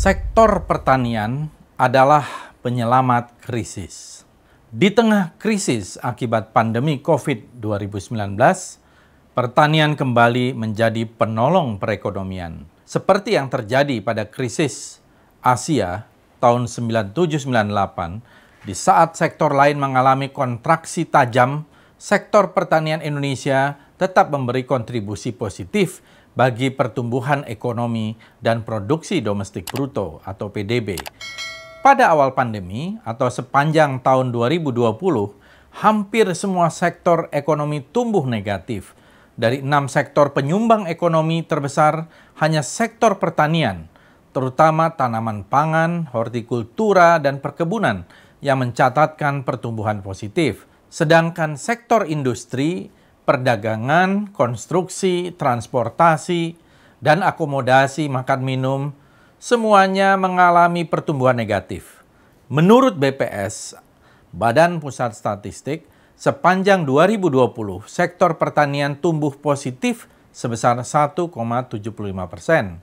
Sektor pertanian adalah penyelamat krisis. Di tengah krisis akibat pandemi COVID-19, pertanian kembali menjadi penolong perekonomian. Seperti yang terjadi pada krisis Asia tahun 1998, di saat sektor lain mengalami kontraksi tajam, sektor pertanian Indonesia tetap memberi kontribusi positif bagi pertumbuhan ekonomi dan produksi domestik bruto atau PDB. Pada awal pandemi atau sepanjang tahun 2020, hampir semua sektor ekonomi tumbuh negatif. Dari enam sektor penyumbang ekonomi terbesar, hanya sektor pertanian, terutama tanaman pangan, hortikultura, dan perkebunan yang mencatatkan pertumbuhan positif. Sedangkan sektor industri perdagangan, konstruksi, transportasi, dan akomodasi makan minum semuanya mengalami pertumbuhan negatif. Menurut BPS, Badan Pusat Statistik, sepanjang 2020 sektor pertanian tumbuh positif sebesar 1,75 persen.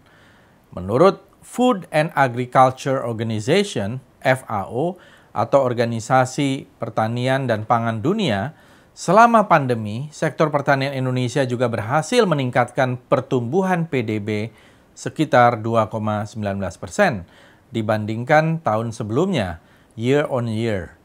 Menurut Food and Agriculture Organization, FAO, atau Organisasi Pertanian dan Pangan Dunia, Selama pandemi, sektor pertanian Indonesia juga berhasil meningkatkan pertumbuhan PDB sekitar 2,19 persen dibandingkan tahun sebelumnya, year on year.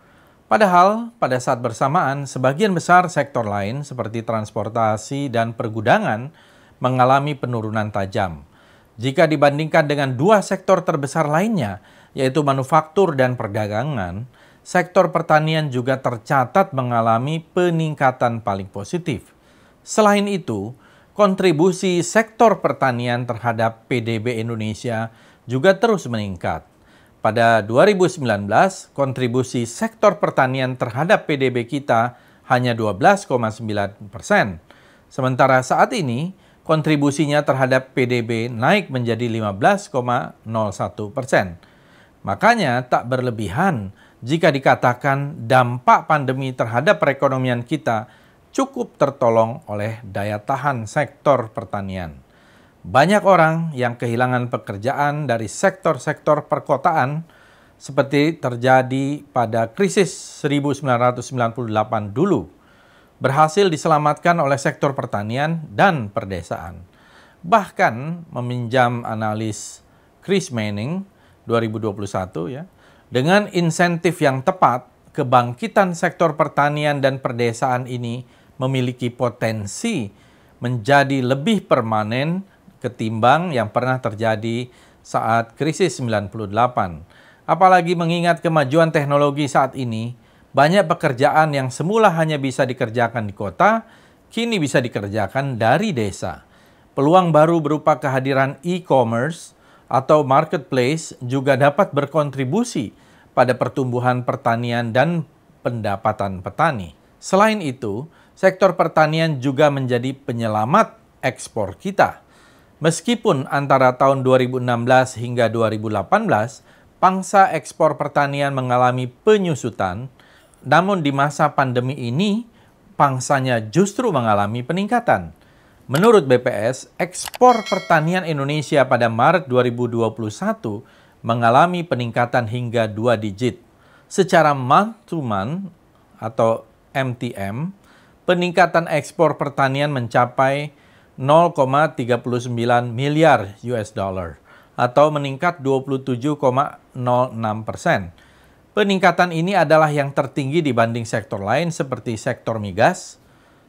Padahal, pada saat bersamaan, sebagian besar sektor lain seperti transportasi dan pergudangan mengalami penurunan tajam. Jika dibandingkan dengan dua sektor terbesar lainnya, yaitu manufaktur dan perdagangan, sektor pertanian juga tercatat mengalami peningkatan paling positif. Selain itu, kontribusi sektor pertanian terhadap PDB Indonesia juga terus meningkat. Pada 2019, kontribusi sektor pertanian terhadap PDB kita hanya 12,9 persen. Sementara saat ini, kontribusinya terhadap PDB naik menjadi 15,01 persen. Makanya tak berlebihan jika dikatakan dampak pandemi terhadap perekonomian kita cukup tertolong oleh daya tahan sektor pertanian. Banyak orang yang kehilangan pekerjaan dari sektor-sektor perkotaan seperti terjadi pada krisis 1998 dulu berhasil diselamatkan oleh sektor pertanian dan perdesaan. Bahkan meminjam analis Chris Manning 2021 ya, dengan insentif yang tepat, kebangkitan sektor pertanian dan perdesaan ini memiliki potensi menjadi lebih permanen ketimbang yang pernah terjadi saat krisis 98. Apalagi mengingat kemajuan teknologi saat ini, banyak pekerjaan yang semula hanya bisa dikerjakan di kota, kini bisa dikerjakan dari desa. Peluang baru berupa kehadiran e-commerce atau marketplace juga dapat berkontribusi pada pertumbuhan pertanian dan pendapatan petani. Selain itu, sektor pertanian juga menjadi penyelamat ekspor kita. Meskipun antara tahun 2016 hingga 2018, pangsa ekspor pertanian mengalami penyusutan, namun di masa pandemi ini, pangsanya justru mengalami peningkatan. Menurut BPS, ekspor pertanian Indonesia pada Maret 2021 mengalami peningkatan hingga dua digit. Secara month to month atau MTM, peningkatan ekspor pertanian mencapai 0,39 miliar US dollar atau meningkat 27,06 persen. Peningkatan ini adalah yang tertinggi dibanding sektor lain seperti sektor migas,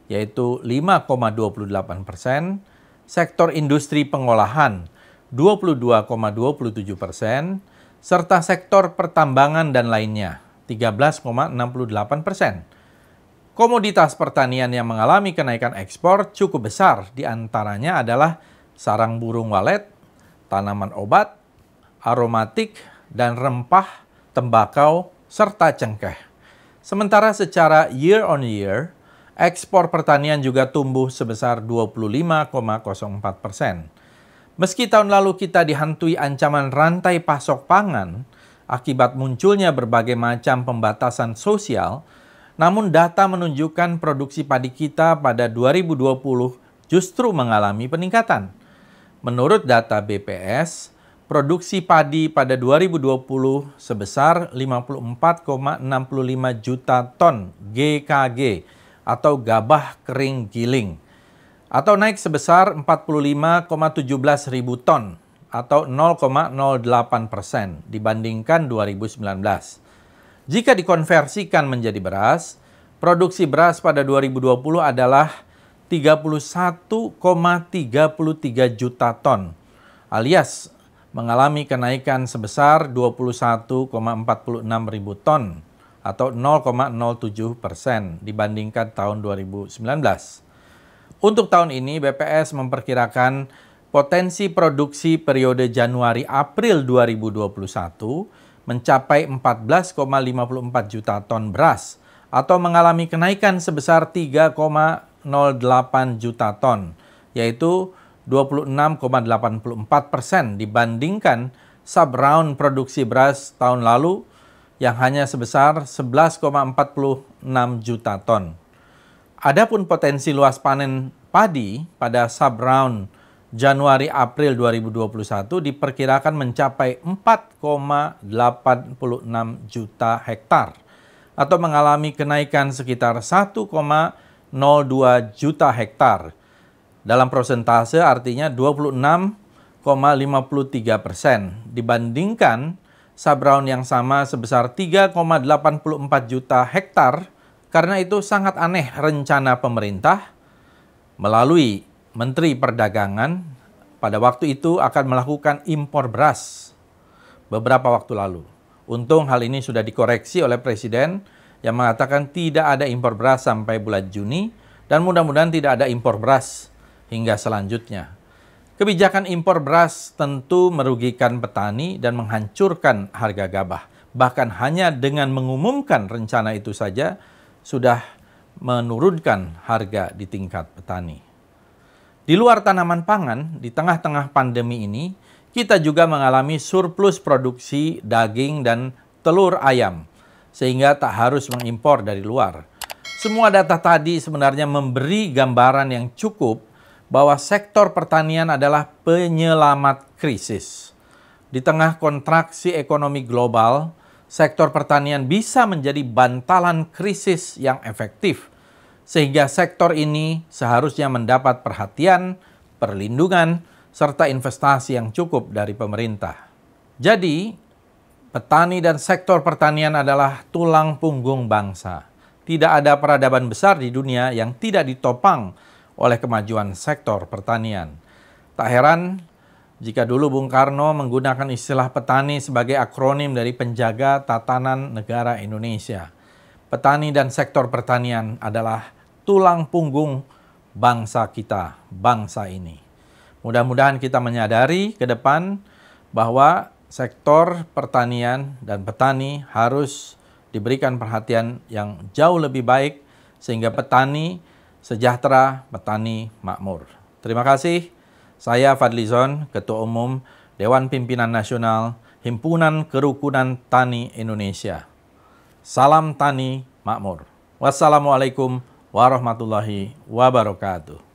yaitu 5,28 persen, sektor industri pengolahan 22,27 persen, serta sektor pertambangan dan lainnya 13,68 persen. Komoditas pertanian yang mengalami kenaikan ekspor cukup besar, diantaranya adalah sarang burung walet, tanaman obat, aromatik, dan rempah, tembakau, serta cengkeh. Sementara secara year on year, ekspor pertanian juga tumbuh sebesar 25,04 persen. Meski tahun lalu kita dihantui ancaman rantai pasok pangan akibat munculnya berbagai macam pembatasan sosial, namun data menunjukkan produksi padi kita pada 2020 justru mengalami peningkatan. Menurut data BPS, produksi padi pada 2020 sebesar 54,65 juta ton GKG atau gabah kering giling atau naik sebesar 45,17 ribu ton atau 0,08 persen dibandingkan 2019. Jika dikonversikan menjadi beras, produksi beras pada 2020 adalah 31,33 juta ton alias mengalami kenaikan sebesar 21,46 ribu ton atau 0,07 persen dibandingkan tahun 2019. Untuk tahun ini BPS memperkirakan potensi produksi periode Januari-April 2021 mencapai 14,54 juta ton beras atau mengalami kenaikan sebesar 3,08 juta ton, yaitu 26,84 persen dibandingkan sub-round produksi beras tahun lalu yang hanya sebesar 11,46 juta ton. Adapun potensi luas panen padi pada sub round Januari April 2021 diperkirakan mencapai 4,86 juta hektar atau mengalami kenaikan sekitar 1,02 juta hektar. Dalam prosentase artinya 26,53 persen dibandingkan sub yang sama sebesar 3,84 juta hektar karena itu sangat aneh rencana pemerintah melalui Menteri Perdagangan pada waktu itu akan melakukan impor beras beberapa waktu lalu. Untung hal ini sudah dikoreksi oleh Presiden yang mengatakan tidak ada impor beras sampai bulan Juni dan mudah-mudahan tidak ada impor beras hingga selanjutnya. Kebijakan impor beras tentu merugikan petani dan menghancurkan harga gabah. Bahkan hanya dengan mengumumkan rencana itu saja, sudah menurunkan harga di tingkat petani. Di luar tanaman pangan, di tengah-tengah pandemi ini, kita juga mengalami surplus produksi daging dan telur ayam, sehingga tak harus mengimpor dari luar. Semua data tadi sebenarnya memberi gambaran yang cukup bahwa sektor pertanian adalah penyelamat krisis. Di tengah kontraksi ekonomi global, sektor pertanian bisa menjadi bantalan krisis yang efektif, sehingga sektor ini seharusnya mendapat perhatian, perlindungan, serta investasi yang cukup dari pemerintah. Jadi, petani dan sektor pertanian adalah tulang punggung bangsa. Tidak ada peradaban besar di dunia yang tidak ditopang oleh kemajuan sektor pertanian. Tak heran jika dulu Bung Karno menggunakan istilah petani sebagai akronim dari penjaga tatanan negara Indonesia. Petani dan sektor pertanian adalah tulang punggung bangsa kita, bangsa ini. Mudah-mudahan kita menyadari ke depan bahwa sektor pertanian dan petani harus diberikan perhatian yang jauh lebih baik sehingga petani sejahtera, petani makmur. Terima kasih. Saya Fadlizon, Ketua Umum Dewan Pimpinan Nasional Himpunan Kerukunan Tani Indonesia. Salam Tani Makmur. Wassalamualaikum warahmatullahi wabarakatuh.